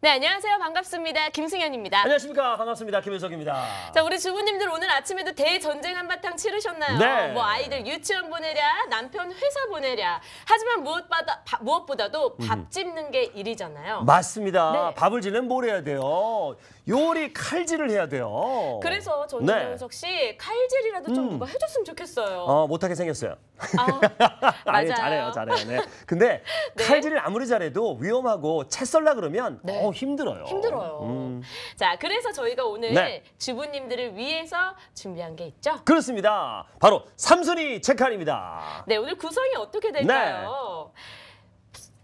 네, 안녕하세요. 반갑습니다. 김승현입니다. 안녕하십니까. 반갑습니다. 김현석입니다. 자, 우리 주부님들 오늘 아침에도 대전쟁 한바탕 치르셨나요? 네. 뭐 아이들 유치원 보내랴, 남편 회사 보내랴. 하지만 무엇보다, 바, 무엇보다도 밥 음. 는게 일이잖아요. 맞습니다. 네. 밥을 지는 뭘 해야 돼요? 요리 칼질을 해야 돼요. 그래서 저는 네. 영석 씨 칼질이라도 좀 음. 누가 해줬으면 좋겠어요. 어, 못하게 생겼어요. 아, 아니, 잘해요, 잘해요. 네. 근데 네? 칼질을 아무리 잘해도 위험하고 채 썰라 그러면 네. 어, 힘들어요. 힘들어요. 음. 자, 그래서 저희가 오늘 네. 주부님들을 위해서 준비한 게 있죠? 그렇습니다. 바로 삼순이 채칼입니다. 네, 오늘 구성이 어떻게 될까요?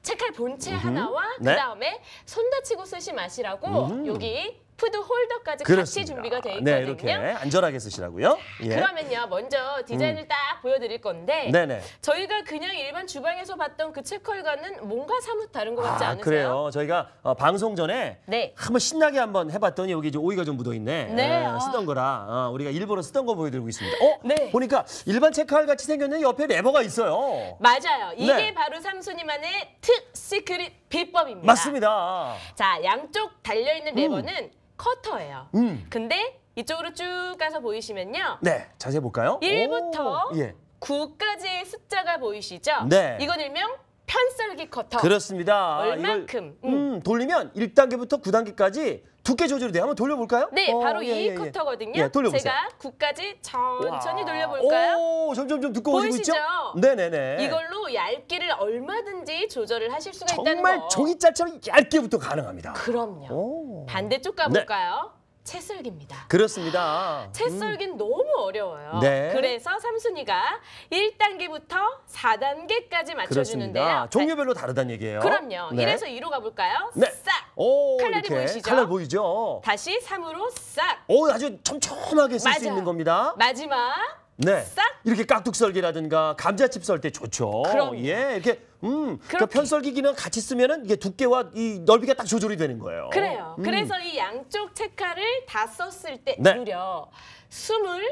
채칼 네. 본체 음흠. 하나와 네. 그 다음에 손 다치고 쓰지 마시라고 음흠. 여기 푸드 홀더까지 그렇습니다. 같이 준비가 돼 네, 있거든요. 네, 이렇게 안전하게 쓰시라고요. 예. 그러면요, 먼저 디자인을 음. 딱 보여드릴 건데 네네. 저희가 그냥 일반 주방에서 봤던 그 체컬과는 뭔가 사뭇 다른 것 같지 아, 않으세요? 그래요. 저희가 어, 방송 전에 네. 한번 신나게 한번 해봤더니 여기 이제 오이가 좀 묻어있네. 네. 에, 예, 어. 쓰던 거라 어, 우리가 일부러 쓰던 거 보여드리고 있습니다. 어? 네. 보니까 일반 체컬 같이 생겼는데 옆에 레버가 있어요. 맞아요. 이게 네. 바로 삼순이만의 특 시크릿 비법입니다. 맞습니다. 자, 양쪽 달려있는 음. 레버는 음. 커터예요. 음. 근데 이쪽으로 쭉 가서 보이시면요. 네, 자세히 볼까요? 1부터 오, 예. 9까지의 숫자가 보이시죠? 네. 이건 일명 편썰기 커터. 그렇습니다. 얼만큼. 이걸... 음. 돌리면 1단계부터 9단계까지 두께 조절이 돼요. 한번 돌려볼까요? 네, 어, 바로 예, 이 예, 예. 쿼터거든요. 예, 돌려보세요. 제가 9까지 천천히 와. 돌려볼까요? 오, 점점 좀 두꺼워지고 보이시죠? 있죠? 네네네. 이걸로 얇기를 얼마든지 조절을 하실 수가 있다는 거. 정말 종이짤처럼 얇게부터 가능합니다. 그럼요. 오. 반대쪽 가볼까요? 네. 채썰기입니다. 그렇습니다. 채썰기는 음. 너무 어려워요. 네. 그래서 삼순이가 1단계부터 4단계까지 맞춰주는데요. 네. 종류별로 다르다는 얘기예요. 그럼요. 네. 1에서 2로 가볼까요? 네. 싹! 오, 칼날이 이렇게. 보이시죠? 칼날 보이죠? 다시 3으로 싹! 오, 아주 촘촘하게 쓸 수 있는 겁니다. 마지막 네. 싹 이렇게 깍둑썰기라든가 감자칩 썰 때 좋죠. 그럼요. 예, 이렇게 음, 그편썰기기능 같이 쓰면은 이게 두께와 이 넓이가 딱 조절이 되는 거예요. 그래요. 음. 그래서 이 양쪽 체칼을다 썼을 때 네. 무려 스물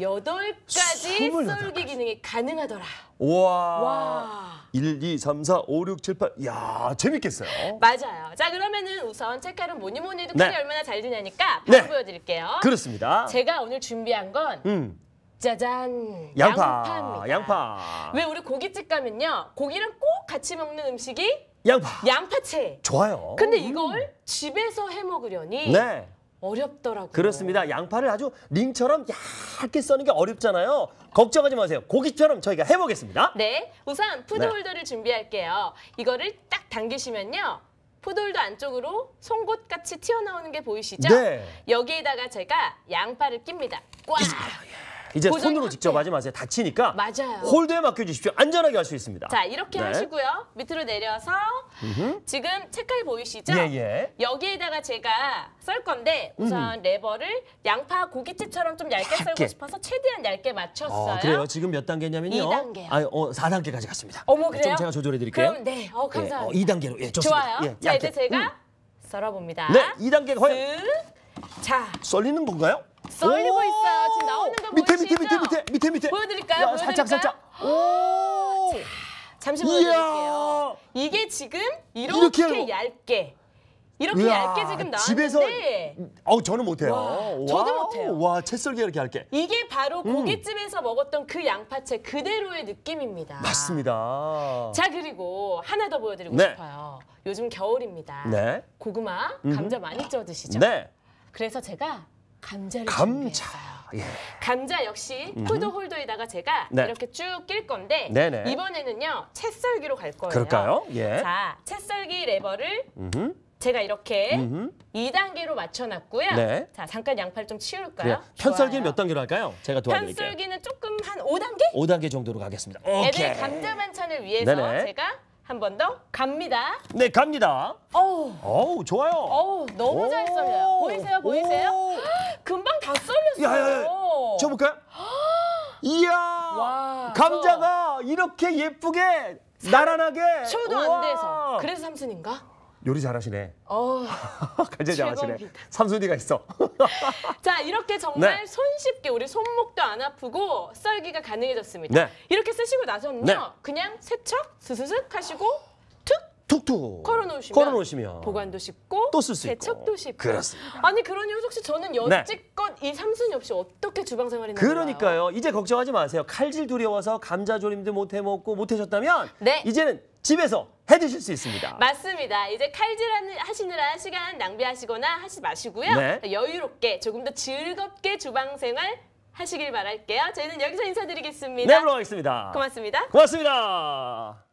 여덟 가지 썰기 기능이 가능하더라. 와 와. 1, 2, 3, 4, 5, 6, 7, 8. 야 재밌겠어요. 맞아요. 자, 그러면은 우선 체갈은 뭐니 뭐니 해도 네. 칼이 네. 얼마나 잘되냐니까 바로 네. 보여드릴게요. 그렇습니다. 제가 오늘 준비한 건 음. 짜잔 양파 양파 양파 왜 우리 고깃집 가면요 고기랑 꼭 같이 먹는 음식이 양파 양파채 좋아요 근데 음. 이걸 음. 집에서 해 먹으려니 네. 어렵더라고요. 그렇습니다. 양파를 아주 링처럼 얇게 써는 게 어렵잖아요. 걱정하지 마세요. 고깃처럼 저희가 해보겠습니다. 네, 우선 푸드홀더를 네. 준비할게요. 이거를 딱 당기시면요. 푸드도 안쪽으로 송곳같이 튀어나오는 게 보이시죠? 네. 여기에다가 제가 양파를 낍니다. 꽉! 아, 예. 이제 손으로 확대. 직접 하지 마세요. 다치니까 맞아요. 홀드에 맡겨주십시오. 안전하게 할 수 있습니다. 자 이렇게 네. 하시고요. 밑으로 내려서 음흠. 지금 책갈 보이시죠? 예, 예. 여기에다가 제가 썰 건데 우선 음. 레버를 양파 고깃집처럼 좀 얇게, 얇게, 썰고 싶어서 최대한 얇게 맞췄어요. 어, 그래요. 지금 몇 단계냐면요. 2단계요. 아, 어, 4단계까지 갔습니다. 어머 그래요? 좀 제가 조절해 드릴게요. 그럼 네. 어, 감사합니다. 예, 어, 2단계로. 예, 좋습니다. 좋아요. 예, 자 이제 제가 음. 썰어봅니다. 네, 2단계 과연. 자. 썰리는 건가요? 썰리고 있어요. 밑에. 보여드릴까요? 야, 보여드릴까요? 살짝. 오. 자, 잠시 보여드릴게요. 이게 지금 이렇게, 이렇게 얇게. 이렇게 우와, 얇게 지금 나왔는데 집에서 어 저는 못해요. 와, 저도 못해요. 와 채썰기 이렇게 얇게. 이게 바로 음. 고깃집에서 음. 먹었던 그 양파채 그대로의 느낌입니다. 맞습니다. 자 그리고 하나 더 보여드리고 네. 싶어요. 요즘 겨울입니다. 네. 고구마 음. 감자 많이 쪄 드시죠? 네. 그래서 제가 감자를 감자. 준비했어요. 예. 감자 역시 홀드 홀더에다가 제가 네. 이렇게 쭉 낄 건데 네네. 이번에는요 채썰기로 갈 거예요. 그럴까요? 예. 자 채썰기 레버를 음흠. 제가 이렇게 음흠. 2단계로 맞춰놨고요. 네. 자 잠깐 양파를 좀 치울까요? 네. 편썰기는 몇 단계로 할까요? 제가 도와드릴게요. 편썰기는 조금 한 5단계? 5단계 정도로 가겠습니다. 오케이. 애들 감자 반찬을 위해서 네네. 제가 한 번 더 갑니다. 네, 갑니다. 어우. 어우, 좋아요. 어우, 너무 잘 썰려요. 보이세요, 보이세요? 금방 다 썰렸어요. 야야야. 줘볼까요? 이야. 와, 감자가 이렇게 예쁘게 나란하게. 쇼도 우와. 돼서. 그래서 삼순인가? 요리 잘하시네. 어. 가재 잘하시네. 삼순이가 있어. 자 이렇게 정말 네. 손쉽게 우리 손목도 안 아프고 썰기가 가능해졌습니다. 네. 이렇게 쓰시고 나서는요. 네. 그냥 세척 스스슥 하시고 툭툭 걸어놓으시면, 걸어놓으시면 보관도 쉽고 또 쓸 수 있고 세척도 쉽고 그렇습니다. 아니 그러니 효석 씨 저는 네. 여지껏 이 삼순이 없이 어떻게 주방 생활이 그러니까요 이제 걱정하지 마세요. 칼질 두려워서 감자 조림도 못 해 먹고 못해셨다면 네. 이제는 집에서 해 드실 수 있습니다. 맞습니다. 이제 칼질 하시느라 시간 낭비하시거나 하지 마시고요. 네. 네. 여유롭게 조금 더 즐겁게 주방 생활 하시길 바랄게요. 저희는 여기서 인사드리겠습니다. 네, 물러가겠습니다. 고맙습니다. 고맙습니다.